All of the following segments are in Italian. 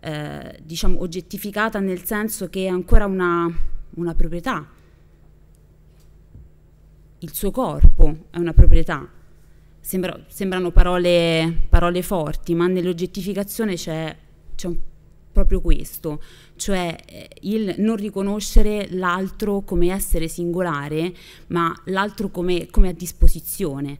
Eh, diciamo oggettificata nel senso che è ancora una, una proprietà. Il suo corpo è una proprietà. Sembra, sembrano parole, parole, forti, ma nell'oggettificazione c'è, proprio questo, cioè eh, il non riconoscere l'altro come essere singolare, ma l'altro come, come a disposizione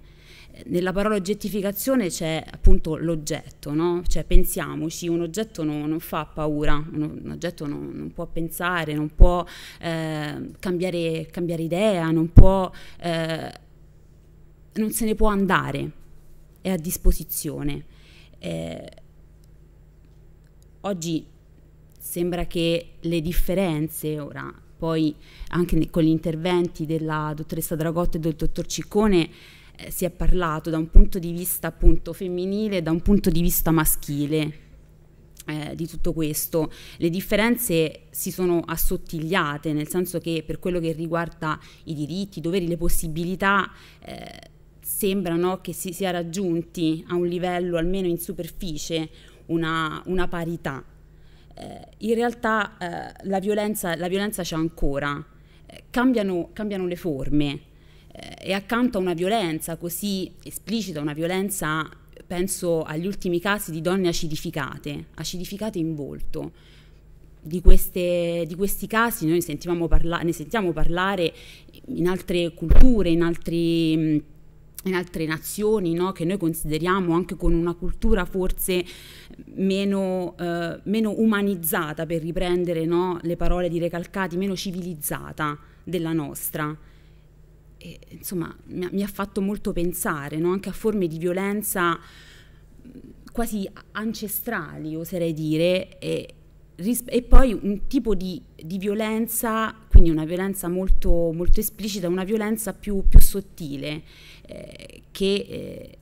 nella parola oggettificazione c'è appunto l'oggetto, no? cioè pensiamoci, un oggetto no, non fa paura, un, un oggetto no, non può pensare, non può eh, cambiare, cambiare, idea, non, può, eh, non, se ne può andare, è a disposizione. Eh, oggi sembra che le differenze, ora poi anche con gli interventi della dottoressa Dragotto e del dottor Ciccone, eh, si è parlato da un punto di vista appunto femminile e da un punto di vista maschile eh, di tutto questo. Le differenze si sono assottigliate, nel senso che per quello che riguarda i diritti, i doveri, le possibilità, eh, sembrano che si sia raggiunti a un livello, almeno in superficie, una, una parità. Eh, in realtà eh, la violenza, la violenza c'è ancora, cambiano, cambiano le forme e accanto a una violenza così esplicita, una violenza, penso agli ultimi casi di donne acidificate, acidificate in volto. Di, queste, di questi casi noi parla- ne sentiamo parlare in altre culture, in, altri, in altre nazioni no? che noi consideriamo anche con una cultura forse meno, eh, meno umanizzata, per riprendere no? le parole di Recalcati, meno civilizzata della nostra e, insomma, mi, mi, ha fatto molto pensare no? anche a forme di violenza quasi ancestrali, oserei dire, e, e poi un tipo di, di, violenza, quindi una violenza molto, molto esplicita, una violenza più, più sottile, eh, che eh,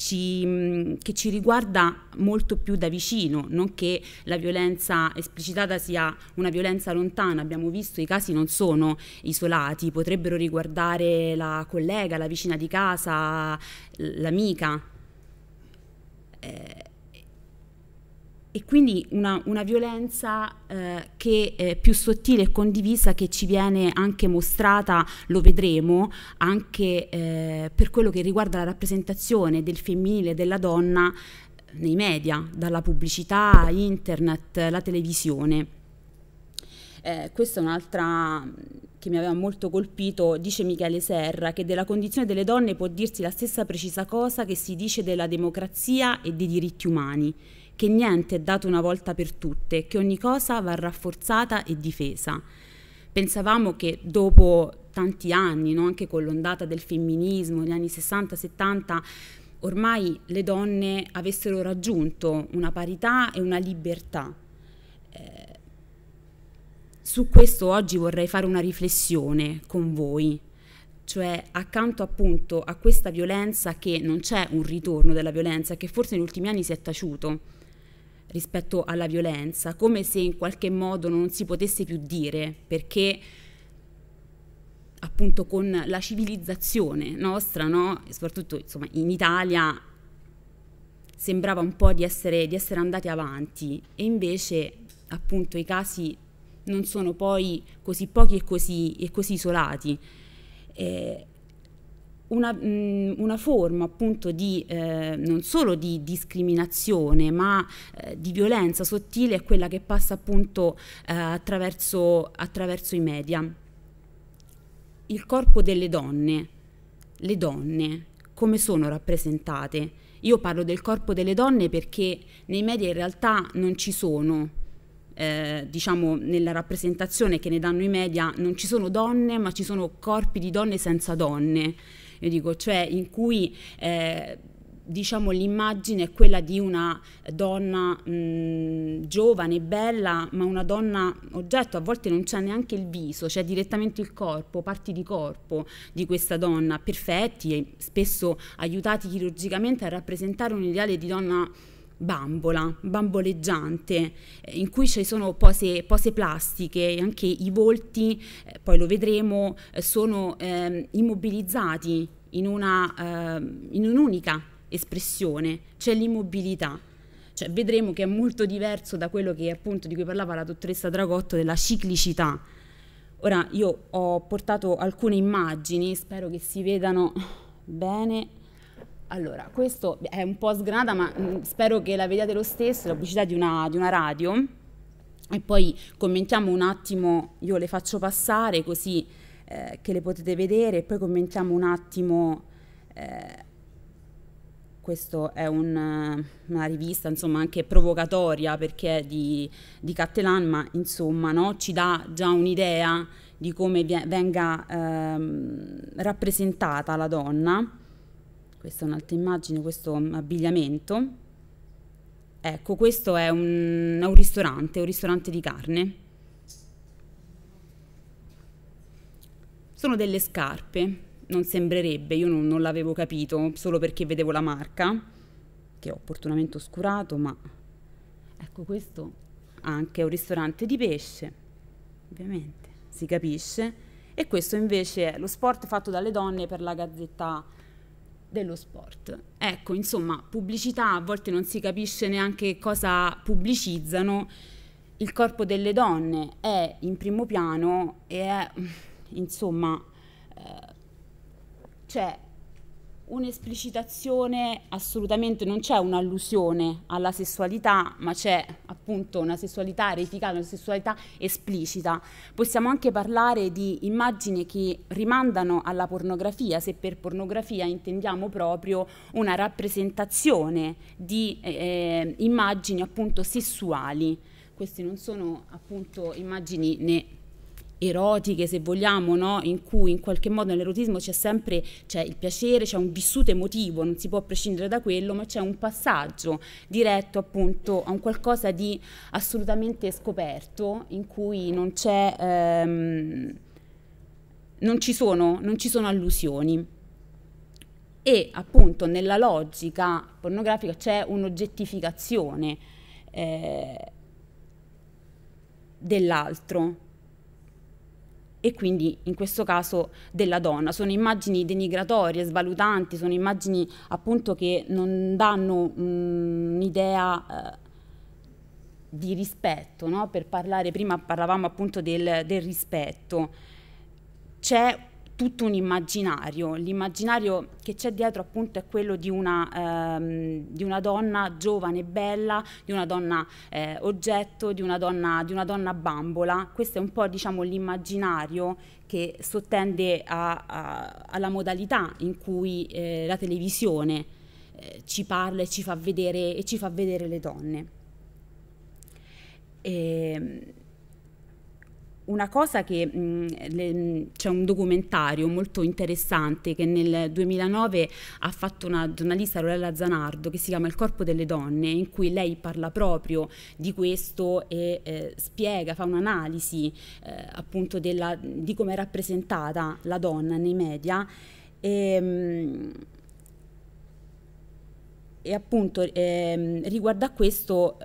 ci, che ci riguarda molto più da vicino, non che la violenza esplicitata sia una violenza lontana, abbiamo visto i casi non sono isolati, potrebbero riguardare la collega, la vicina di casa, l'amica. Eh, e quindi una, una violenza eh, che è più sottile e condivisa che ci viene anche mostrata, lo vedremo, anche eh, per quello che riguarda la rappresentazione del femminile e della donna eh, nei media, dalla pubblicità, internet, la televisione. Eh, questa è un'altra mm, che mi aveva molto colpito, dice Michele Serra, che della condizione delle donne può dirsi la stessa precisa cosa che si dice della democrazia e dei diritti umani che niente è dato una volta per tutte, che ogni cosa va rafforzata e difesa. Pensavamo che dopo tanti anni, no? anche con l'ondata del femminismo, negli anni 60-70, ormai le donne avessero raggiunto una parità e una libertà. Eh, su questo oggi vorrei fare una riflessione con voi, cioè accanto appunto a questa violenza che non c'è un ritorno della violenza, che forse negli ultimi anni si è taciuto, rispetto alla violenza, come se in qualche modo non si potesse più dire, perché appunto con la civilizzazione nostra, no? soprattutto insomma, in Italia, sembrava un po' di essere, di essere andati avanti e invece appunto i casi non sono poi così pochi e così, e così isolati. Eh, una, mh, mm, una forma appunto di eh, non solo di discriminazione ma eh, di violenza sottile è quella che passa appunto eh, attraverso, attraverso i media. Il corpo delle donne, le donne come sono rappresentate? Io parlo del corpo delle donne perché nei media in realtà non ci sono eh, diciamo nella rappresentazione che ne danno i media non ci sono donne ma ci sono corpi di donne senza donne io dico, cioè in cui eh, diciamo l'immagine è quella di una donna mh, giovane, bella, ma una donna oggetto, a volte non c'è neanche il viso, c'è direttamente il corpo, parti di corpo di questa donna, perfetti e spesso aiutati chirurgicamente a rappresentare un ideale di donna bambola, bamboleggiante, eh, in cui ci sono pose, pose plastiche, anche i volti, eh, poi lo vedremo, eh, sono eh, immobilizzati in, ehm, un'unica eh, un espressione, c'è l'immobilità. Cioè, vedremo che è molto diverso da quello che, appunto, di cui parlava la dottoressa Dragotto della ciclicità. Ora io ho portato alcune immagini, spero che si vedano bene. Allora, questo è un po' sgranata, ma mm, spero che la vediate lo stesso, la pubblicità di una, di una radio. E poi commentiamo un attimo, io le faccio passare così eh, che le potete vedere, e poi commentiamo un attimo... Eh, questo è un, una rivista insomma anche provocatoria perché è di, di Cattelan ma insomma no, ci dà già un'idea di come venga ehm, rappresentata la donna questa è un'altra immagine, questo abbigliamento. Ecco, questo è un, è un ristorante, un ristorante di carne. Sono delle scarpe, non sembrerebbe, io non, non l'avevo capito, solo perché vedevo la marca, che ho opportunamente oscurato, ma ecco questo anche è un ristorante di pesce, ovviamente, si capisce. E questo invece è lo sport fatto dalle donne per la Gazzetta dello sport. Ecco, insomma, pubblicità, a volte non si capisce neanche cosa pubblicizzano. Il corpo delle donne è in primo piano e è, insomma, eh, cioè un'esplicitazione assolutamente, non c'è un'allusione alla sessualità, ma c'è appunto una sessualità reificata, una sessualità esplicita. Possiamo anche parlare di immagini che rimandano alla pornografia, se per pornografia intendiamo proprio una rappresentazione di eh, eh immagini appunto sessuali. Queste non sono appunto immagini né erotiche, se vogliamo, no? in cui in qualche modo nell'erotismo c'è sempre c'è il piacere, c'è un vissuto emotivo, non si può prescindere da quello, ma c'è un passaggio diretto appunto a un qualcosa di assolutamente scoperto, in cui non c'è... Ehm, non ci sono, non ci sono allusioni e appunto nella logica pornografica c'è un'oggettificazione eh, dell'altro e quindi in questo caso della donna. Sono immagini denigratorie, svalutanti, sono immagini appunto che non danno mm, un'idea eh, di rispetto, no? per parlare, prima parlavamo appunto del, del rispetto. C'è tutto un immaginario, l'immaginario che c'è dietro appunto è quello di una, ehm, di una, donna giovane e bella, di una donna eh, oggetto, di una donna, di una donna, bambola, questo è un po' diciamo l'immaginario che sottende a, a, alla modalità in cui eh, la televisione eh, ci parla e ci fa vedere, ci fa vedere le donne. E, ehm, una cosa che c'è un documentario molto interessante che nel 2009 ha fatto una giornalista Lorella Zanardo che si chiama Il corpo delle donne in cui lei parla proprio di questo e eh, spiega, fa un'analisi eh, appunto della, di come è rappresentata la donna nei media e, mh, e appunto eh, riguardo questo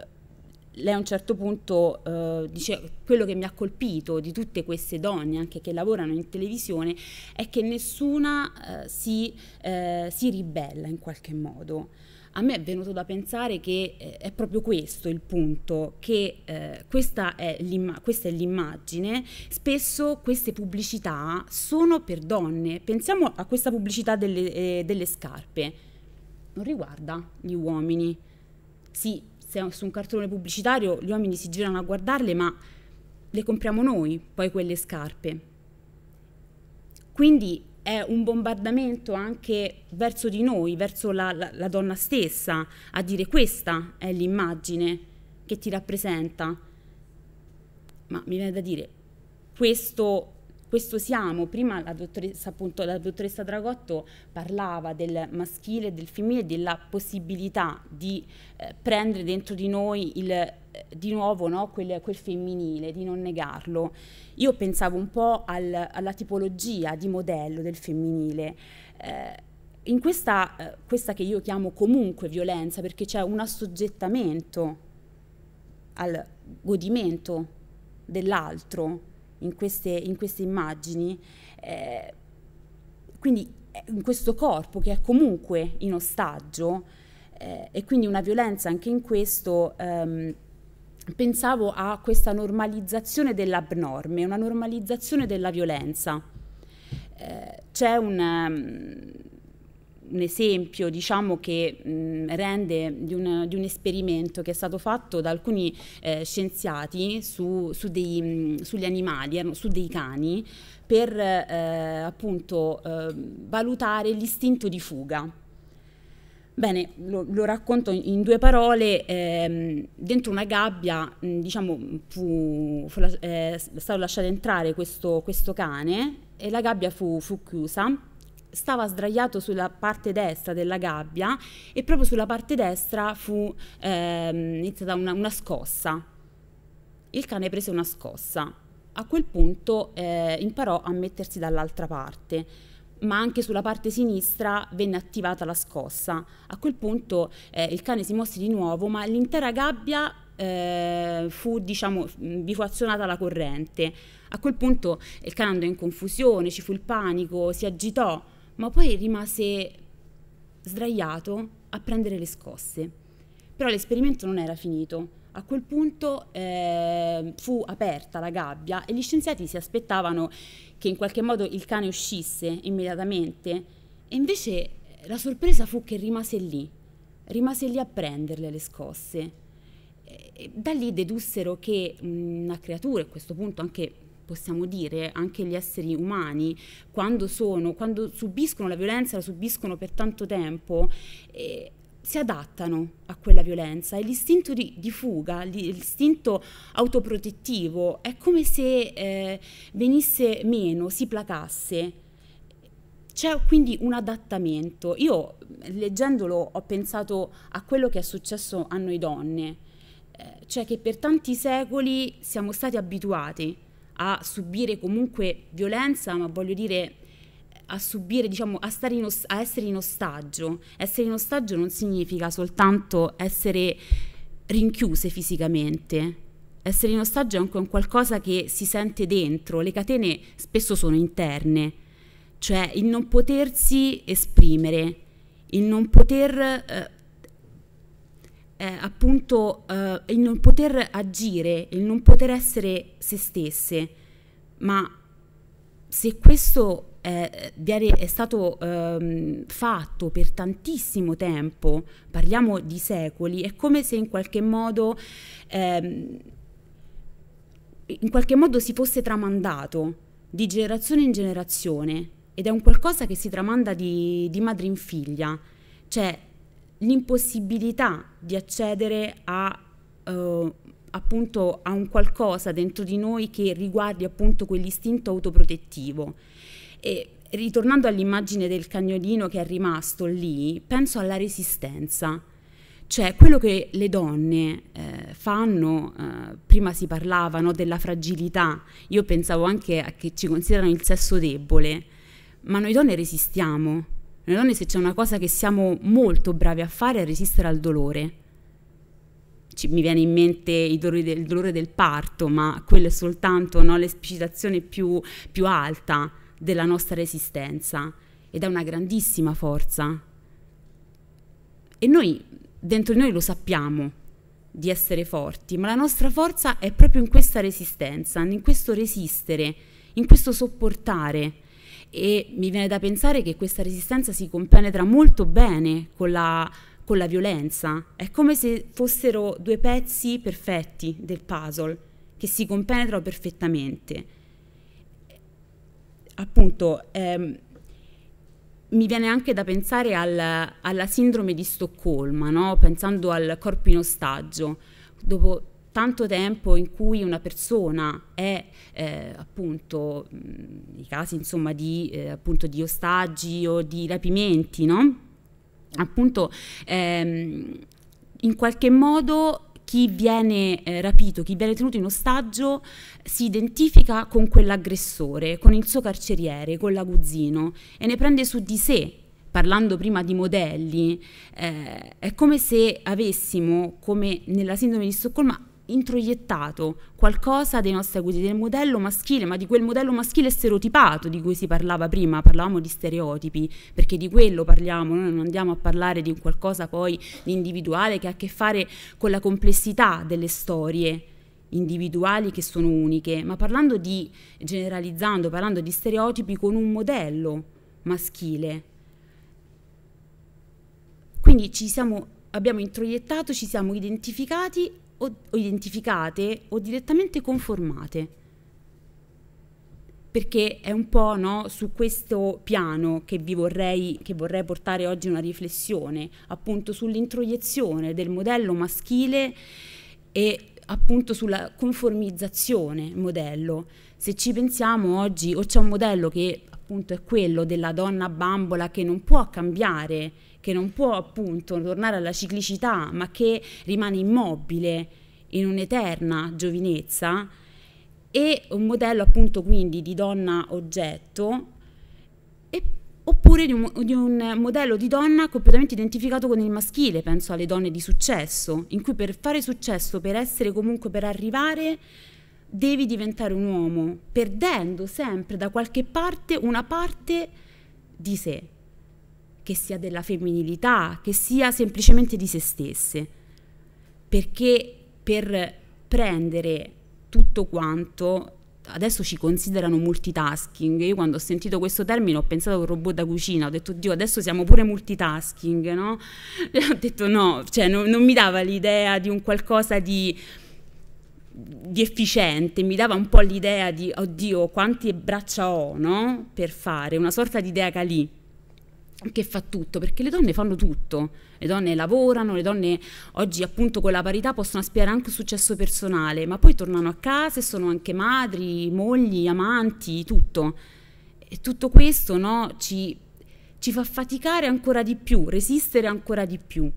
lei a un certo punto eh, dice quello che mi ha colpito di tutte queste donne anche che lavorano in televisione è che nessuna eh, si, eh, si, ribella in qualche modo. A me è venuto da pensare che eh, è proprio questo il punto, che eh, questa è l'immagine, spesso queste pubblicità sono per donne, pensiamo a questa pubblicità delle, eh, delle scarpe, non riguarda gli uomini, sì, se su un cartone pubblicitario gli uomini si girano a guardarle, ma le compriamo noi, poi quelle scarpe. Quindi è un bombardamento anche verso di noi, verso la, la, la donna stessa, a dire questa è l'immagine che ti rappresenta. Ma mi viene da dire, questo questo siamo. Prima la dottoressa, appunto, la dottoressa Dragotto parlava del maschile e del femminile e della possibilità di eh, prendere dentro di noi il, eh, di nuovo no, quel, quel, femminile, di non negarlo. Io pensavo un po' al, alla tipologia di modello del femminile. Eh, in questa, eh, questa che io chiamo comunque violenza, perché c'è un assoggettamento al godimento dell'altro, in queste, in queste immagini, eh, quindi eh, in questo corpo che è comunque in ostaggio eh, e quindi una violenza anche in questo, ehm, pensavo a questa normalizzazione dell'abnorme, una normalizzazione della violenza. Eh, c'è un... Um, un esempio diciamo, che mh, mm, rende di un, di un, esperimento che è stato fatto da alcuni eh, scienziati su, su dei, mh, mm, sugli animali, su dei cani, per eh, appunto eh, valutare l'istinto di fuga. Bene, lo, lo, racconto in due parole. Ehm, dentro una gabbia, mh, mm, diciamo, fu, fu, eh, è stato lasciato entrare questo, questo cane e la gabbia fu, fu chiusa stava sdraiato sulla parte destra della gabbia e proprio sulla parte destra fu ehm, iniziata una, una scossa. Il cane prese una scossa. A quel punto eh, imparò a mettersi dall'altra parte ma anche sulla parte sinistra venne attivata la scossa. A quel punto eh, il cane si mosse di nuovo, ma l'intera gabbia eh, fu, diciamo, vi mm, fu azionata la corrente. A quel punto il cane andò in confusione, ci fu il panico, si agitò, ma poi rimase sdraiato a prendere le scosse. Però l'esperimento non era finito. A quel punto eh, fu aperta la gabbia e gli scienziati si aspettavano che in qualche modo il cane uscisse immediatamente e invece eh, la sorpresa fu che rimase lì, rimase lì a prenderle le scosse. E da lì dedussero che una creatura, a questo punto anche possiamo dire, anche gli esseri umani, quando, sono, quando subiscono la violenza, la subiscono per tanto tempo, eh, si adattano a quella violenza e l'istinto di, di, fuga, l'istinto autoprotettivo è come se eh, venisse meno, si placasse. C'è quindi un adattamento. Io leggendolo ho pensato a quello che è successo a noi donne, eh, cioè che per tanti secoli siamo stati abituati a subire comunque violenza, ma voglio dire a subire, diciamo, a, in a essere in ostaggio. Essere in ostaggio non significa soltanto essere rinchiuse fisicamente. Essere in ostaggio è anche un qualcosa che si sente dentro, le catene spesso sono interne, cioè il non potersi esprimere, il non poter eh, eh, appunto eh, il non poter agire, il non poter essere se stesse, ma se questo eh, è stato ehm, fatto per tantissimo tempo, parliamo di secoli, è come se in qualche modo, ehm, in qualche modo si fosse tramandato di generazione in generazione ed è un qualcosa che si tramanda di, di madre in figlia, cioè l'impossibilità di accedere a, eh, appunto, a un qualcosa dentro di noi che riguardi appunto quell'istinto autoprotettivo. E ritornando all'immagine del cagnolino che è rimasto lì, penso alla resistenza. Cioè, quello che le donne eh, fanno, eh, prima si parlava no, della fragilità, io pensavo anche a che ci considerano il sesso debole, ma noi donne resistiamo, noi donne se c'è una cosa che siamo molto bravi a fare è resistere al dolore. Ci, mi viene in mente il dolore, del, il dolore, del, parto, ma quello è soltanto no, l'esplicitazione più, più alta della nostra resistenza ed è una grandissima forza. E noi, dentro di noi lo sappiamo di essere forti, ma la nostra forza è proprio in questa resistenza, in questo resistere, in questo sopportare e mi viene da pensare che questa resistenza si compenetra molto bene con la, con la violenza. È come se fossero due pezzi perfetti del puzzle che si compenetrano perfettamente. Appunto, ehm, mi viene anche da pensare al, alla sindrome di Stoccolma, no? pensando al corpo in ostaggio. Dopo tanto tempo in cui una persona è eh, appunto, mm, i casi insomma di, eh, appunto, di ostaggi o di rapimenti, no? appunto ehm, in qualche modo chi viene eh, rapito, chi viene tenuto in ostaggio, si identifica con quell'aggressore, con il suo carceriere, con l'aguzzino e ne prende su di sé. Parlando prima di modelli, eh, è come se avessimo, come nella sindrome di Stoccolma, introiettato qualcosa dei nostri acuti, del modello maschile, ma di quel modello maschile stereotipato di cui si parlava prima, parlavamo di stereotipi, perché di quello parliamo, noi non andiamo a parlare di qualcosa poi di individuale che ha a che fare con la complessità delle storie individuali che sono uniche, ma parlando di, generalizzando, parlando di stereotipi con un modello maschile. Quindi ci siamo, abbiamo introiettato, ci siamo identificati o, o identificate o direttamente conformate perché è un po' no, su questo piano che vi vorrei, che vorrei, portare oggi una riflessione, appunto sull'introiezione del modello maschile e appunto sulla conformizzazione modello. Se ci pensiamo oggi o c'è un modello che appunto è quello della donna bambola che non può cambiare che non può appunto tornare alla ciclicità, ma che rimane immobile in un'eterna giovinezza, e un modello appunto quindi di donna oggetto, e, oppure di un, di un modello di donna completamente identificato con il maschile, penso alle donne di successo, in cui per fare successo, per essere comunque, per arrivare, devi diventare un uomo, perdendo sempre da qualche parte una parte di sé che sia della femminilità, che sia semplicemente di se stesse. Perché per prendere tutto quanto adesso ci considerano multitasking. Io quando ho sentito questo termine ho pensato a un robot da cucina, ho detto Dio, adesso siamo pure multitasking, no? E ho detto no, cioè non, non mi dava l'idea di un qualcosa di, di efficiente, mi dava un po' l'idea di oddio, quante braccia ho, no? Per fare una sorta di idea calì che fa tutto, perché le donne fanno tutto, le donne lavorano, le donne oggi appunto con la parità possono aspirare anche un successo personale, ma poi tornano a casa e sono anche madri, mogli, amanti, tutto. E tutto questo no, ci, ci fa faticare ancora di più, resistere ancora di più.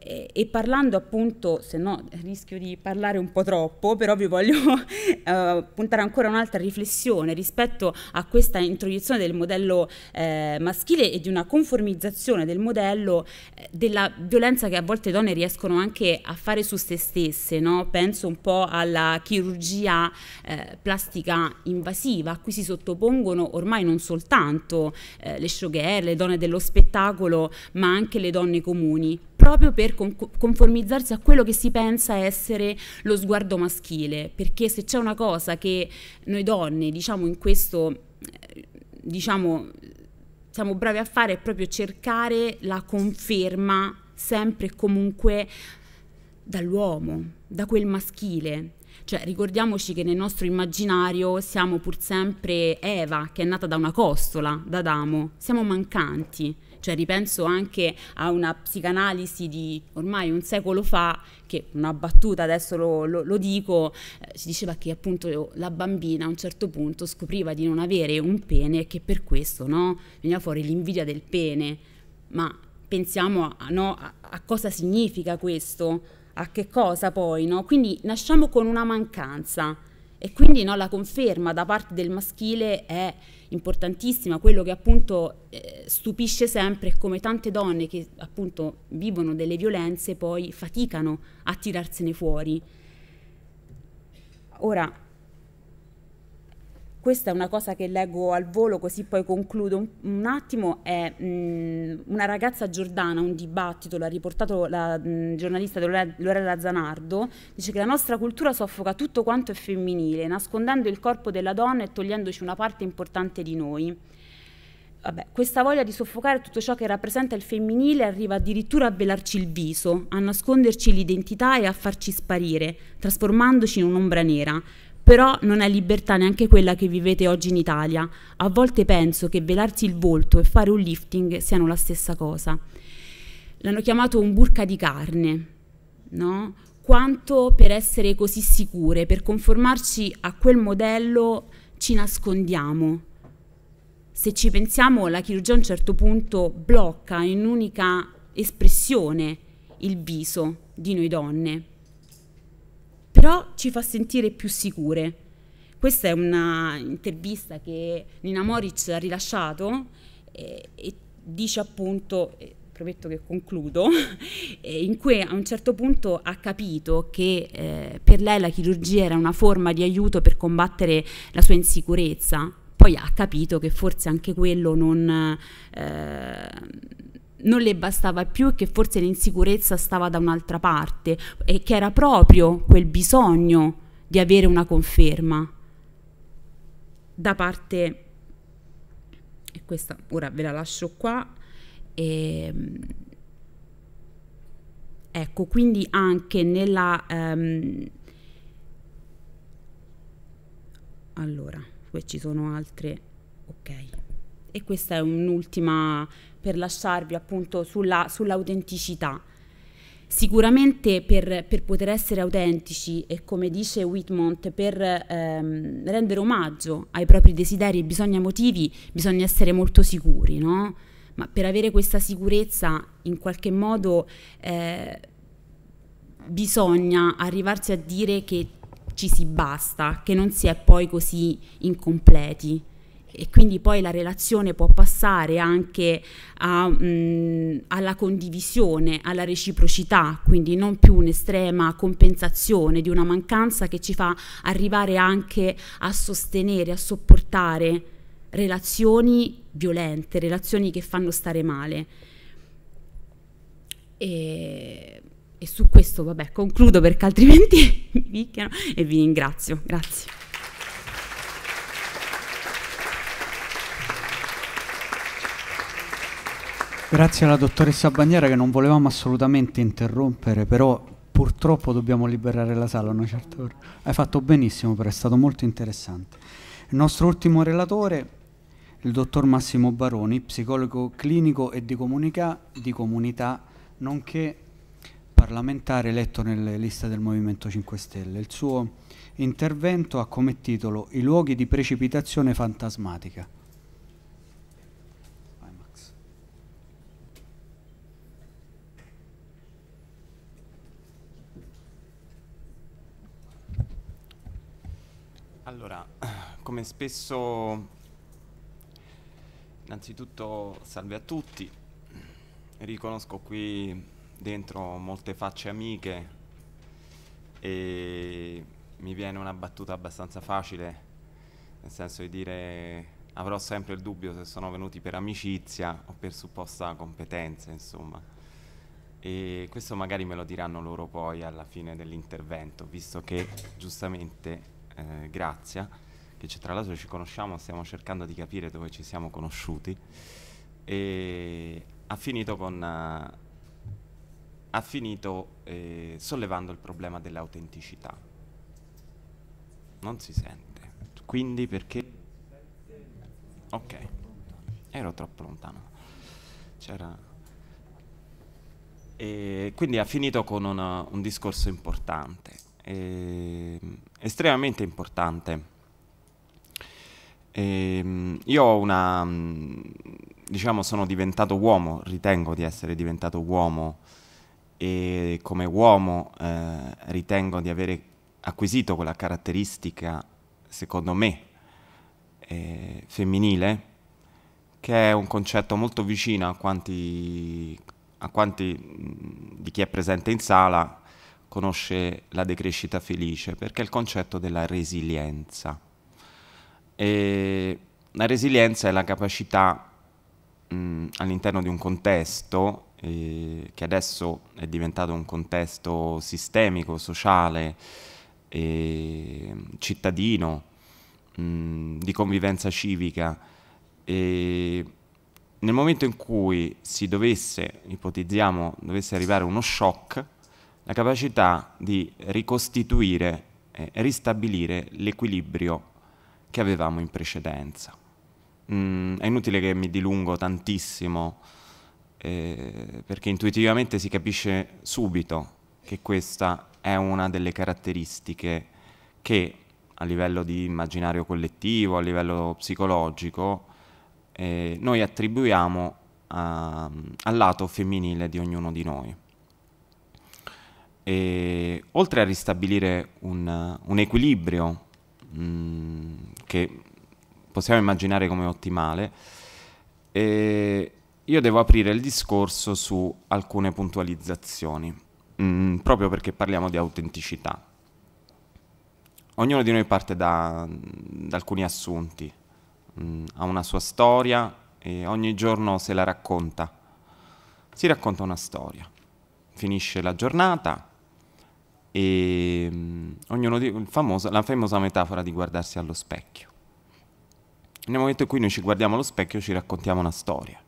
E, e, parlando appunto, se no rischio di parlare un po' troppo, però vi voglio eh, puntare ancora un'altra riflessione rispetto a questa introiezione del modello eh, maschile e di una conformizzazione del modello eh, della violenza che a volte donne riescono anche a fare su se stesse, no? penso un po' alla chirurgia eh, plastica invasiva a cui si sottopongono ormai non soltanto eh, le showgirl, le donne dello spettacolo, ma anche le donne comuni proprio per conformizzarsi a quello che si pensa essere lo sguardo maschile, perché se c'è una cosa che noi donne, diciamo in questo, eh, diciamo, siamo bravi a fare è proprio cercare la conferma sempre e comunque dall'uomo, da quel maschile. Cioè, ricordiamoci che nel nostro immaginario siamo pur sempre Eva, che è nata da una costola, da Adamo, siamo mancanti. Cioè ripenso anche a una psicanalisi di ormai un secolo fa, che una battuta adesso lo, lo, lo dico, eh, si diceva che appunto la bambina a un certo punto scopriva di non avere un pene e che per questo no, veniva fuori l'invidia del pene. Ma pensiamo a, no, a, a cosa significa questo, a che cosa poi, no? Quindi nasciamo con una mancanza e quindi no, la conferma da parte del maschile è importantissima, quello che appunto eh, stupisce sempre è come tante donne che appunto vivono delle violenze poi faticano a tirarsene fuori. Ora, questa è una cosa che leggo al volo così poi concludo un, un attimo, è mh, mm, una ragazza giordana, un dibattito, l'ha riportato la mh, mm, giornalista Lorella Zanardo, dice che la nostra cultura soffoca tutto quanto è femminile, nascondendo il corpo della donna e togliendoci una parte importante di noi. Vabbè, questa voglia di soffocare tutto ciò che rappresenta il femminile arriva addirittura a velarci il viso, a nasconderci l'identità e a farci sparire, trasformandoci in un'ombra nera però non è libertà neanche quella che vivete oggi in Italia. A volte penso che velarsi il volto e fare un lifting siano la stessa cosa. L'hanno chiamato un burca di carne, no? Quanto per essere così sicure, per conformarci a quel modello, ci nascondiamo. Se ci pensiamo, la chirurgia a un certo punto blocca in un'unica espressione il viso di noi donne, però ci fa sentire più sicure. Questa è un'intervista che Nina Moritz ha rilasciato eh, e dice appunto, eh, prometto che concludo, eh, in cui a un certo punto ha capito che eh, per lei la chirurgia era una forma di aiuto per combattere la sua insicurezza, poi ha capito che forse anche quello non eh, non le bastava più e che forse l'insicurezza stava da un'altra parte e che era proprio quel bisogno di avere una conferma da parte e questa ora ve la lascio qua e, ehm, ecco quindi anche nella ehm, allora poi ci sono altre ok e questa è un'ultima per lasciarvi appunto sull'autenticità. Sicuramente per, per, poter essere autentici e come dice Whitmont, per ehm, rendere omaggio ai propri desideri e bisogni emotivi bisogna essere molto sicuri, no? Ma per avere questa sicurezza in qualche modo eh, bisogna arrivarsi a dire che ci si basta, che non si è poi così incompleti e quindi poi la relazione può passare anche a, mh, alla condivisione, alla reciprocità, quindi non più un'estrema compensazione di una mancanza che ci fa arrivare anche a sostenere, a sopportare relazioni violente, relazioni che fanno stare male. E, e su questo, vabbè, concludo perché altrimenti mi picchiano e vi ringrazio. Grazie. Grazie alla dottoressa Bagnera che non volevamo assolutamente interrompere, però purtroppo dobbiamo liberare la sala a una certa ora. Hai fatto benissimo, però è stato molto interessante. Il nostro ultimo relatore, il dottor Massimo Baroni, psicologo clinico e di, comunica, di comunità, nonché parlamentare eletto nelle liste del Movimento 5 Stelle. Il suo intervento ha come titolo I luoghi di precipitazione fantasmatica come spesso innanzitutto salve a tutti riconosco qui dentro molte facce amiche e mi viene una battuta abbastanza facile nel senso di dire avrò sempre il dubbio se sono venuti per amicizia o per supposta competenza insomma e questo magari me lo diranno loro poi alla fine dell'intervento visto che giustamente eh, Grazia che tra l'altro ci conosciamo, stiamo cercando di capire dove ci siamo conosciuti, e ha finito con... Uh, ha finito eh, sollevando il problema dell'autenticità. Non si sente. Quindi perché... Ok, ero troppo lontano. C'era... E quindi ha finito con una, un discorso importante, e, ehm, estremamente importante e, ehm, io ho una... Mm, diciamo sono diventato uomo, ritengo di essere diventato uomo e come uomo eh, ritengo di avere acquisito quella caratteristica, secondo me, eh, femminile, che è un concetto molto vicino a quanti, a quanti mm, di chi è presente in sala conosce la decrescita felice, perché è il concetto della resilienza. E la resilienza è la capacità mh, all'interno di un contesto eh, che adesso è diventato un contesto sistemico, sociale, eh, cittadino, mh, di convivenza civica. E nel momento in cui si dovesse, ipotizziamo, dovesse arrivare uno shock, la capacità di ricostituire eh, ristabilire l'equilibrio che avevamo in precedenza. Mm, è inutile che mi dilungo tantissimo, eh, perché intuitivamente si capisce subito che questa è una delle caratteristiche che a livello di immaginario collettivo, a livello psicologico, eh, noi attribuiamo a, ehm, al lato femminile di ognuno di noi. E, oltre a ristabilire un, un equilibrio Mm, che possiamo immaginare come ottimale, e io devo aprire il discorso su alcune puntualizzazioni, mh, mm, proprio perché parliamo di autenticità. Ognuno di noi parte da, da alcuni assunti, mh, mm, ha una sua storia e ogni giorno se la racconta. Si racconta una storia, finisce la giornata, e ehm, ognuno di, famoso, la famosa metafora di guardarsi allo specchio. Nel momento in cui noi ci guardiamo allo specchio ci raccontiamo una storia.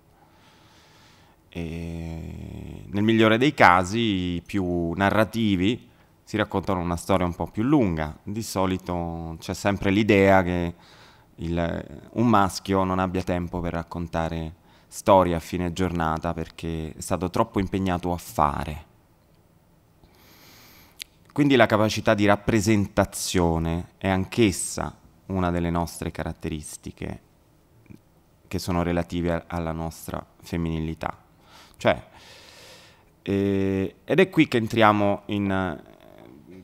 E nel migliore dei casi, più narrativi, si raccontano una storia un po' più lunga. Di solito c'è sempre l'idea che il, un maschio non abbia tempo per raccontare storie a fine giornata perché è stato troppo impegnato a fare quindi la capacità di rappresentazione è anch'essa una delle nostre caratteristiche che sono relative alla nostra femminilità. Cioè, eh, ed è qui che entriamo in...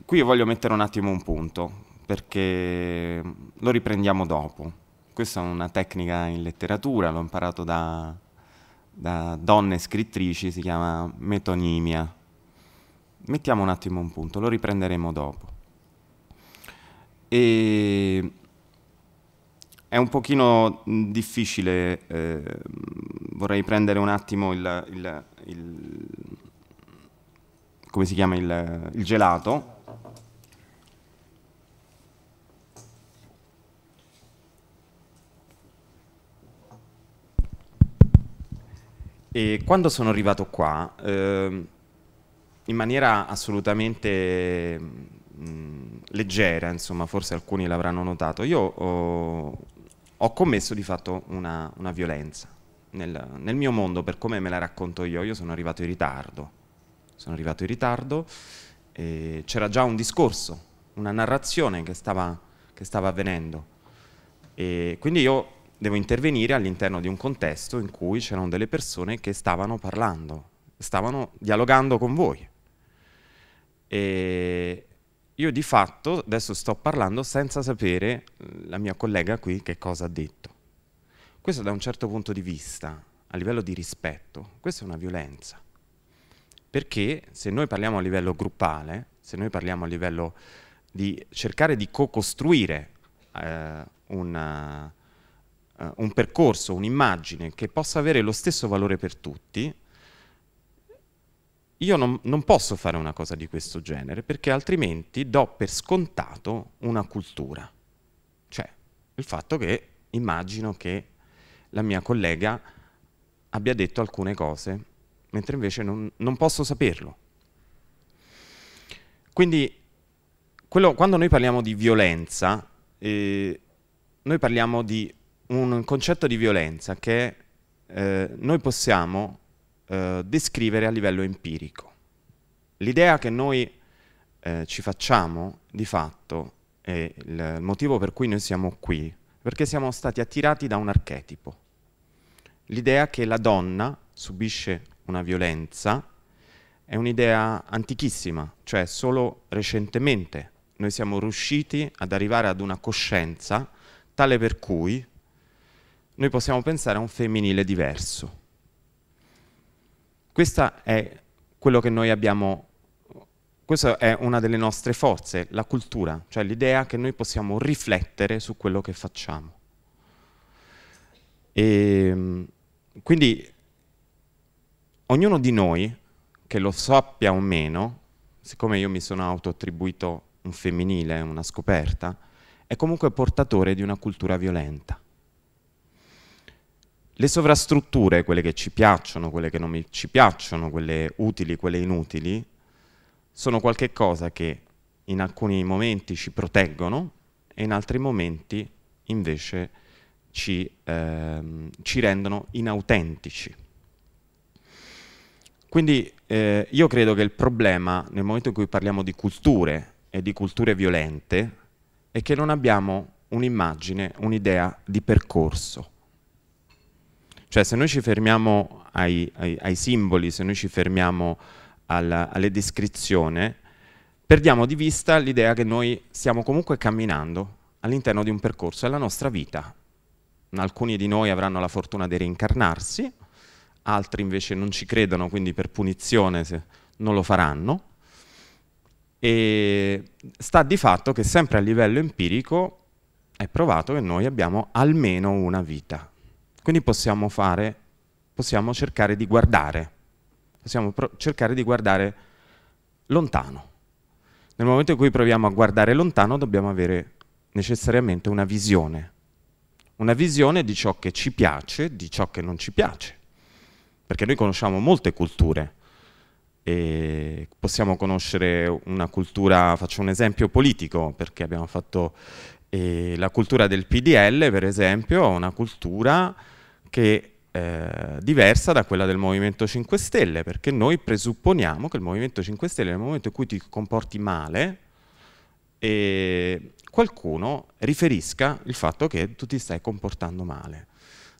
Qui voglio mettere un attimo un punto, perché lo riprendiamo dopo. Questa è una tecnica in letteratura, l'ho imparato da, da donne scrittrici, si chiama metonimia mettiamo un attimo un punto, lo riprenderemo dopo. E è un pochino mm, difficile, eh, vorrei prendere un attimo il, il, il come si chiama il, il gelato. E quando sono arrivato qua, eh, in maniera assolutamente mh, leggera, insomma, forse alcuni l'avranno notato, io ho, ho, commesso di fatto una, una violenza. Nel, nel, mio mondo, per come me la racconto io, io sono arrivato in ritardo. Sono arrivato in ritardo e c'era già un discorso, una narrazione che stava, che stava avvenendo. E quindi io devo intervenire all'interno di un contesto in cui c'erano delle persone che stavano parlando, stavano dialogando con voi. E io di fatto adesso sto parlando senza sapere mm, la mia collega qui che cosa ha detto. Questo da un certo punto di vista, a livello di rispetto, questa è una violenza. Perché se noi parliamo a livello gruppale, se noi parliamo a livello di cercare di co-costruire eh, una, eh, un percorso, un'immagine che possa avere lo stesso valore per tutti, io non, non, posso fare una cosa di questo genere perché altrimenti do per scontato una cultura. Cioè, il fatto che immagino che la mia collega abbia detto alcune cose, mentre invece non, non posso saperlo. Quindi, quello, quando noi parliamo di violenza, eh, noi parliamo di un concetto di violenza che eh, noi possiamo eh, descrivere a livello empirico. L'idea che noi eh, ci facciamo, di fatto, è il motivo per cui noi siamo qui, perché siamo stati attirati da un archetipo. L'idea che la donna subisce una violenza è un'idea antichissima, cioè solo recentemente noi siamo riusciti ad arrivare ad una coscienza tale per cui noi possiamo pensare a un femminile diverso. Questa è quello che noi abbiamo questa è una delle nostre forze, la cultura, cioè l'idea che noi possiamo riflettere su quello che facciamo. E, ehm, quindi ognuno di noi, che lo sappia o meno, siccome io mi sono autoattribuito un femminile, una scoperta, è comunque portatore di una cultura violenta le sovrastrutture, quelle che ci piacciono, quelle che non mi, ci piacciono, quelle utili, quelle inutili, sono qualche cosa che in alcuni momenti ci proteggono e in altri momenti invece ci, ehm, ci rendono inautentici. Quindi eh, io credo che il problema nel momento in cui parliamo di culture e di culture violente è che non abbiamo un'immagine, un'idea di percorso cioè se noi ci fermiamo ai, ai, ai simboli, se noi ci fermiamo alla, alle descrizioni, perdiamo di vista l'idea che noi stiamo comunque camminando all'interno di un percorso, è la nostra vita. Alcuni di noi avranno la fortuna di reincarnarsi, altri invece non ci credono, quindi per punizione non lo faranno. E sta di fatto che sempre a livello empirico è provato che noi abbiamo almeno una vita. Quindi possiamo fare, possiamo cercare di guardare, possiamo cercare di guardare lontano. Nel momento in cui proviamo a guardare lontano dobbiamo avere necessariamente una visione, una visione di ciò che ci piace, di ciò che non ci piace, perché noi conosciamo molte culture, e possiamo conoscere una cultura, faccio un esempio politico, perché abbiamo fatto eh, la cultura del PDL, per esempio, una cultura che è eh, diversa da quella del Movimento 5 Stelle, perché noi presupponiamo che il Movimento 5 Stelle nel momento in cui ti comporti male, eh, qualcuno riferisca il fatto che tu ti stai comportando male.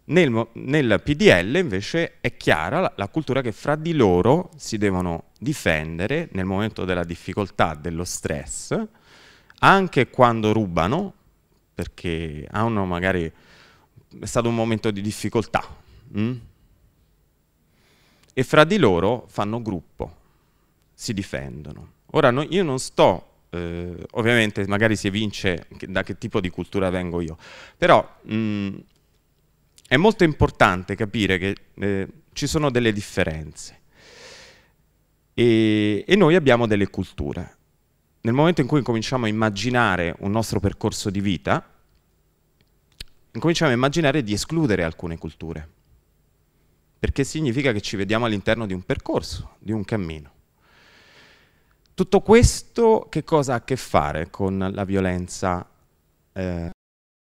Nel, nel PDL invece è chiara la, la, cultura che fra di loro si devono difendere nel momento della difficoltà, dello stress, anche quando rubano, perché hanno magari è stato un momento di difficoltà. Mh? Mm? E fra di loro fanno gruppo, si difendono. Ora no, io non sto, eh, ovviamente magari si evince da che tipo di cultura vengo io, però mh, mm, è molto importante capire che eh, ci sono delle differenze e, e noi abbiamo delle culture. Nel momento in cui cominciamo a immaginare un nostro percorso di vita, incominciamo a immaginare di escludere alcune culture, perché significa che ci vediamo all'interno di un percorso, di un cammino. Tutto questo che cosa ha a che fare con la violenza eh,